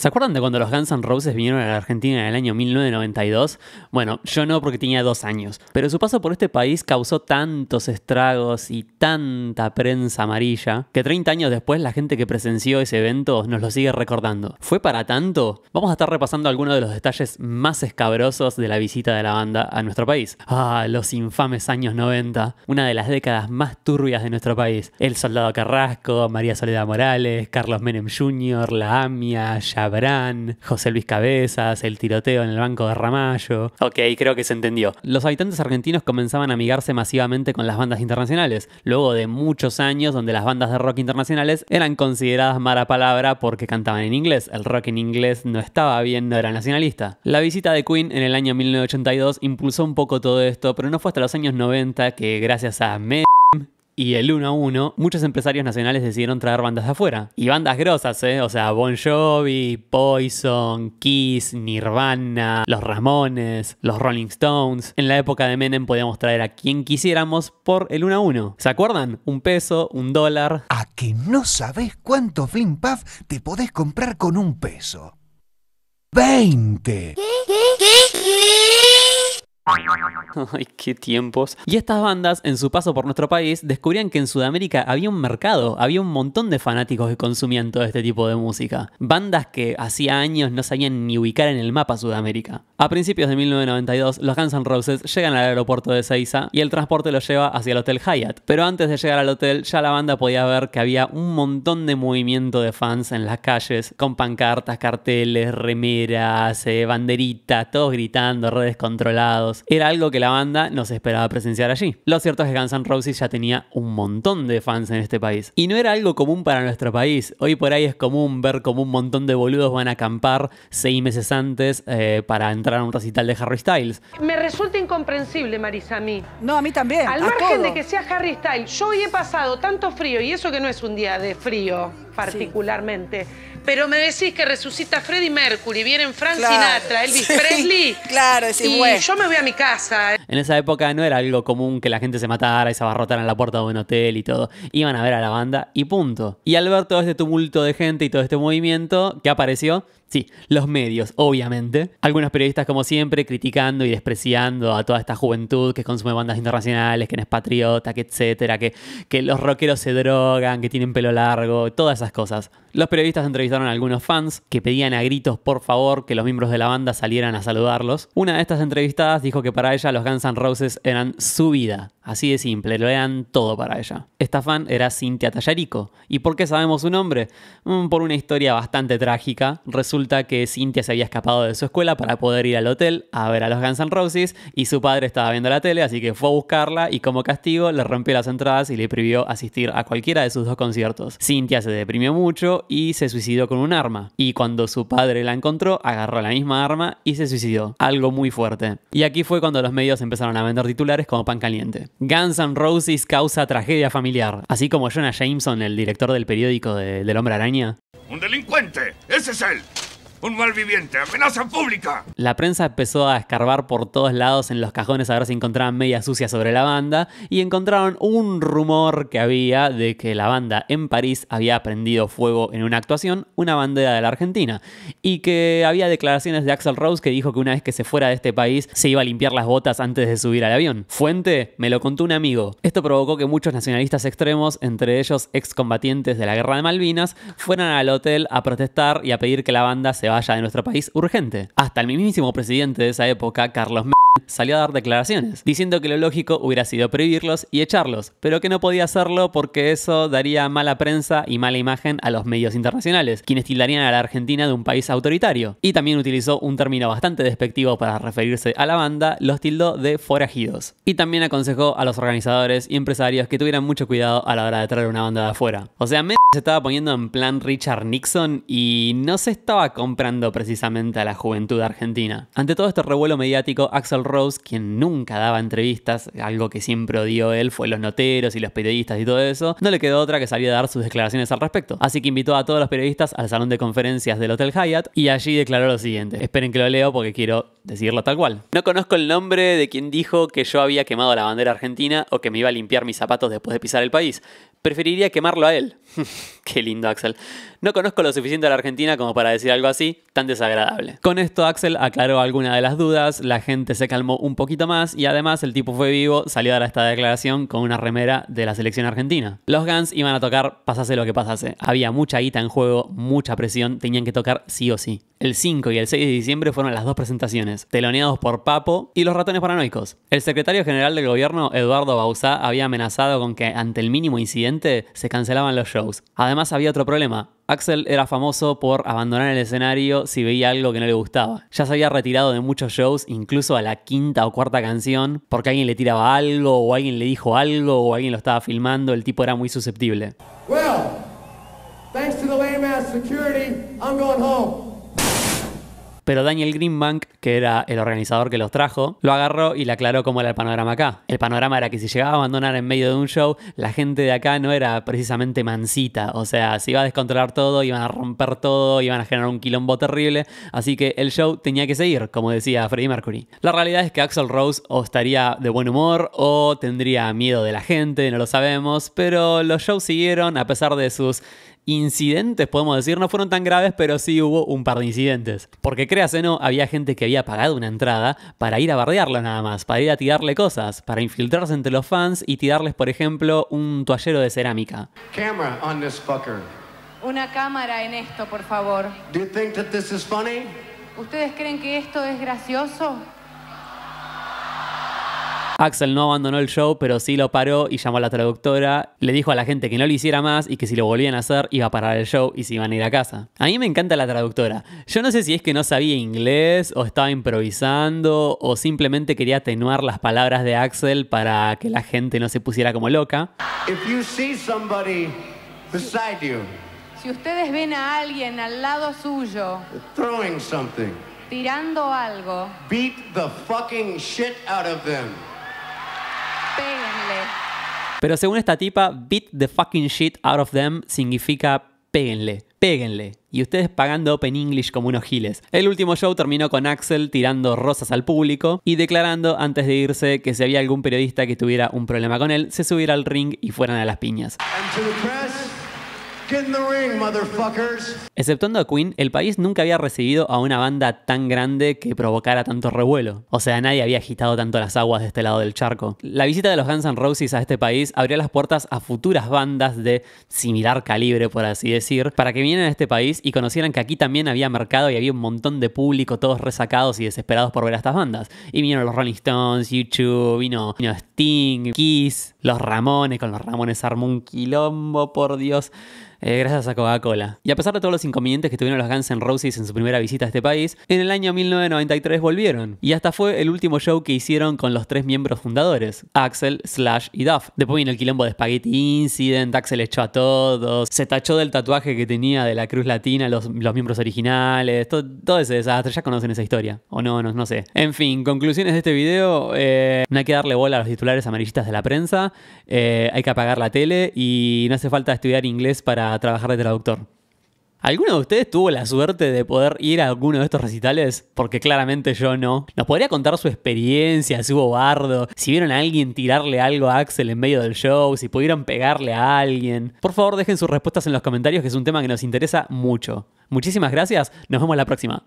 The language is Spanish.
¿Se acuerdan de cuando los Guns N' Roses vinieron a la Argentina en el año 1992? Bueno, yo no porque tenía dos años, pero su paso por este país causó tantos estragos y tanta prensa amarilla que 30 años después la gente que presenció ese evento nos lo sigue recordando. ¿Fue para tanto? Vamos a estar repasando algunos de los detalles más escabrosos de la visita de la banda a nuestro país. Ah, los infames años 90, una de las décadas más turbias de nuestro país. El soldado Carrasco, María Soledad Morales, Carlos Menem Jr., La Amia, Yabé. José Luis Cabezas, el tiroteo en el banco de Ramallo. Ok, creo que se entendió. Los habitantes argentinos comenzaban a amigarse masivamente con las bandas internacionales, luego de muchos años donde las bandas de rock internacionales eran consideradas mala palabra porque cantaban en inglés. El rock en inglés no estaba bien, no era nacionalista. La visita de Queen en el año 1982 impulsó un poco todo esto, pero no fue hasta los años 90 que gracias a... Me y el 1 a 1, muchos empresarios nacionales decidieron traer bandas de afuera. Y bandas grosas, ¿eh? O sea, Bon Jovi, Poison, Kiss, Nirvana, Los Ramones, Los Rolling Stones. En la época de Menem podíamos traer a quien quisiéramos por el 1 a 1. ¿Se acuerdan? Un peso, un dólar. A que no sabes cuánto Flim te podés comprar con un peso. ¡20! ¿Qué? ¿Qué? Ay, qué tiempos. Y estas bandas, en su paso por nuestro país, descubrían que en Sudamérica había un mercado, había un montón de fanáticos que consumían todo este tipo de música. Bandas que hacía años no sabían ni ubicar en el mapa Sudamérica. A principios de 1992, los Guns N' Roses llegan al aeropuerto de Seiza y el transporte los lleva hacia el Hotel Hyatt. Pero antes de llegar al hotel, ya la banda podía ver que había un montón de movimiento de fans en las calles, con pancartas, carteles, remeras, eh, banderitas, todos gritando, redes controlados era algo que la banda nos esperaba presenciar allí. Lo cierto es que Guns N' Roses ya tenía un montón de fans en este país. Y no era algo común para nuestro país. Hoy por ahí es común ver como un montón de boludos van a acampar seis meses antes eh, para entrar a un recital de Harry Styles. Me resulta incomprensible, Marisa, a mí. No, a mí también. Al margen de que sea Harry Styles, yo hoy he pasado tanto frío, y eso que no es un día de frío particularmente. Pero me decís que resucita Freddie Mercury, viene Frank Sinatra, Elvis Presley. Claro, y yo me voy a mi casa. En esa época no era algo común que la gente se matara y se abarrotara en la puerta de un hotel y todo. Iban a ver a la banda y punto. Y al ver todo este tumulto de gente y todo este movimiento ¿qué apareció, Sí, los medios, obviamente. Algunos periodistas, como siempre, criticando y despreciando a toda esta juventud que consume bandas internacionales, que no es patriota, que etcétera, que, que los rockeros se drogan, que tienen pelo largo, todas esas cosas. Los periodistas entrevistaron a algunos fans que pedían a gritos por favor que los miembros de la banda salieran a saludarlos. Una de estas entrevistadas dijo que para ella los Guns N' Roses eran su vida, así de simple, lo eran todo para ella. Esta fan era Cintia Tallarico. ¿Y por qué sabemos su nombre? Mm, por una historia bastante trágica. Resulta que Cintia se había escapado de su escuela para poder ir al hotel a ver a los Guns N' Roses y su padre estaba viendo la tele, así que fue a buscarla y como castigo le rompió las entradas y le prohibió asistir a cualquiera de sus dos conciertos. Cintia se deprimió mucho y se suicidó con un arma. Y cuando su padre la encontró, agarró la misma arma y se suicidó. Algo muy fuerte. Y aquí fue cuando los medios empezaron a vender titulares como pan caliente. Guns N' Roses causa tragedia familiar. Así como Jonah Jameson, el director del periódico del Hombre Araña. ¡Un delincuente! ¡Ese es él! un viviente, amenaza pública. La prensa empezó a escarbar por todos lados en los cajones a ver si encontraban media sucia sobre la banda y encontraron un rumor que había de que la banda en París había prendido fuego en una actuación una bandera de la Argentina y que había declaraciones de Axel Rose que dijo que una vez que se fuera de este país se iba a limpiar las botas antes de subir al avión. Fuente, me lo contó un amigo. Esto provocó que muchos nacionalistas extremos, entre ellos excombatientes de la Guerra de Malvinas, fueran al hotel a protestar y a pedir que la banda se vaya de nuestro país urgente. Hasta el mismísimo presidente de esa época, Carlos M salió a dar declaraciones, diciendo que lo lógico hubiera sido prohibirlos y echarlos, pero que no podía hacerlo porque eso daría mala prensa y mala imagen a los medios internacionales, quienes tildarían a la Argentina de un país autoritario. Y también utilizó un término bastante despectivo para referirse a la banda, los tildó de forajidos. Y también aconsejó a los organizadores y empresarios que tuvieran mucho cuidado a la hora de traer una banda de afuera. O sea, se estaba poniendo en plan Richard Nixon y no se estaba comprando precisamente a la juventud argentina. Ante todo este revuelo mediático, Axel Rose, quien nunca daba entrevistas, algo que siempre odió él, fue los noteros y los periodistas y todo eso, no le quedó otra que salir a dar sus declaraciones al respecto. Así que invitó a todos los periodistas al salón de conferencias del Hotel Hyatt y allí declaró lo siguiente. Esperen que lo leo porque quiero decirlo tal cual. No conozco el nombre de quien dijo que yo había quemado la bandera argentina o que me iba a limpiar mis zapatos después de pisar el país. Preferiría quemarlo a él. Qué lindo, Axel. No conozco lo suficiente a la Argentina como para decir algo así tan desagradable. Con esto, Axel aclaró alguna de las dudas, la gente se calmó un poquito más y además el tipo fue vivo, salió a dar esta declaración con una remera de la selección argentina. Los Guns iban a tocar pasase lo que pasase. Había mucha guita en juego, mucha presión, tenían que tocar sí o sí. El 5 y el 6 de diciembre fueron las dos presentaciones, teloneados por Papo y los ratones paranoicos. El secretario general del gobierno, Eduardo Bauzá, había amenazado con que ante el mínimo incidente se cancelaban los shows. Además había otro problema. Axel era famoso por abandonar el escenario si veía algo que no le gustaba. Ya se había retirado de muchos shows, incluso a la quinta o cuarta canción, porque alguien le tiraba algo, o alguien le dijo algo, o alguien lo estaba filmando, el tipo era muy susceptible. Well, thanks to the lame ass security, I'm going home. Pero Daniel Greenbank, que era el organizador que los trajo, lo agarró y le aclaró cómo era el panorama acá. El panorama era que si llegaba a abandonar en medio de un show, la gente de acá no era precisamente mansita. O sea, se iba a descontrolar todo, iban a romper todo, iban a generar un quilombo terrible. Así que el show tenía que seguir, como decía Freddie Mercury. La realidad es que Axel Rose o estaría de buen humor o tendría miedo de la gente, no lo sabemos. Pero los shows siguieron a pesar de sus incidentes, podemos decir, no fueron tan graves, pero sí hubo un par de incidentes. Porque créase no, había gente que había pagado una entrada para ir a bardearla nada más, para ir a tirarle cosas, para infiltrarse entre los fans y tirarles, por ejemplo, un toallero de cerámica. una cámara en esto, por favor. ¿Ustedes creen que esto es gracioso? Axel no abandonó el show, pero sí lo paró y llamó a la traductora. Le dijo a la gente que no lo hiciera más y que si lo volvían a hacer iba a parar el show y se iban a ir a casa. A mí me encanta la traductora. Yo no sé si es que no sabía inglés o estaba improvisando o simplemente quería atenuar las palabras de Axel para que la gente no se pusiera como loca. Si ustedes ven a alguien al lado suyo tirando algo, beat the fucking shit out of them. Pero según esta tipa, beat the fucking shit out of them significa péguenle, péguenle. Y ustedes pagando Open English como unos giles. El último show terminó con Axel tirando rosas al público y declarando antes de irse que si había algún periodista que tuviera un problema con él, se subiera al ring y fueran a las piñas. Exceptuando a Queen, el país nunca había recibido a una banda tan grande que provocara tanto revuelo. O sea, nadie había agitado tanto las aguas de este lado del charco. La visita de los Guns N' Roses a este país abrió las puertas a futuras bandas de similar calibre, por así decir, para que vinieran a este país y conocieran que aquí también había mercado y había un montón de público, todos resacados y desesperados por ver a estas bandas. Y vinieron los Rolling Stones, YouTube, vino, vino Sting, Kiss, los Ramones, con los Ramones armó un quilombo, por Dios. Eh, gracias a Coca-Cola. Y a pesar de todos los inconvenientes que tuvieron los Guns N' Roses en su primera visita a este país, en el año 1993 volvieron. Y hasta fue el último show que hicieron con los tres miembros fundadores, Axel, Slash y Duff. Después vino el quilombo de Spaghetti Incident, Axel echó a todos, se tachó del tatuaje que tenía de la Cruz Latina los, miembros originales, todo, ese desastre, ya conocen esa historia, o no, no, sé. En fin, conclusiones de este video, eh, no hay que darle bola a los titulares amarillistas de la prensa, eh, hay que apagar la tele y no hace falta estudiar inglés para trabajar de traductor. ¿Alguno de ustedes tuvo la suerte de poder ir a alguno de estos recitales? Porque claramente yo no. ¿Nos podría contar su experiencia, su hubo bardo, si vieron a alguien tirarle algo a Axel en medio del show, si pudieron pegarle a alguien? Por favor, dejen sus respuestas en los comentarios, que es un tema que nos interesa mucho. Muchísimas gracias, nos vemos la próxima.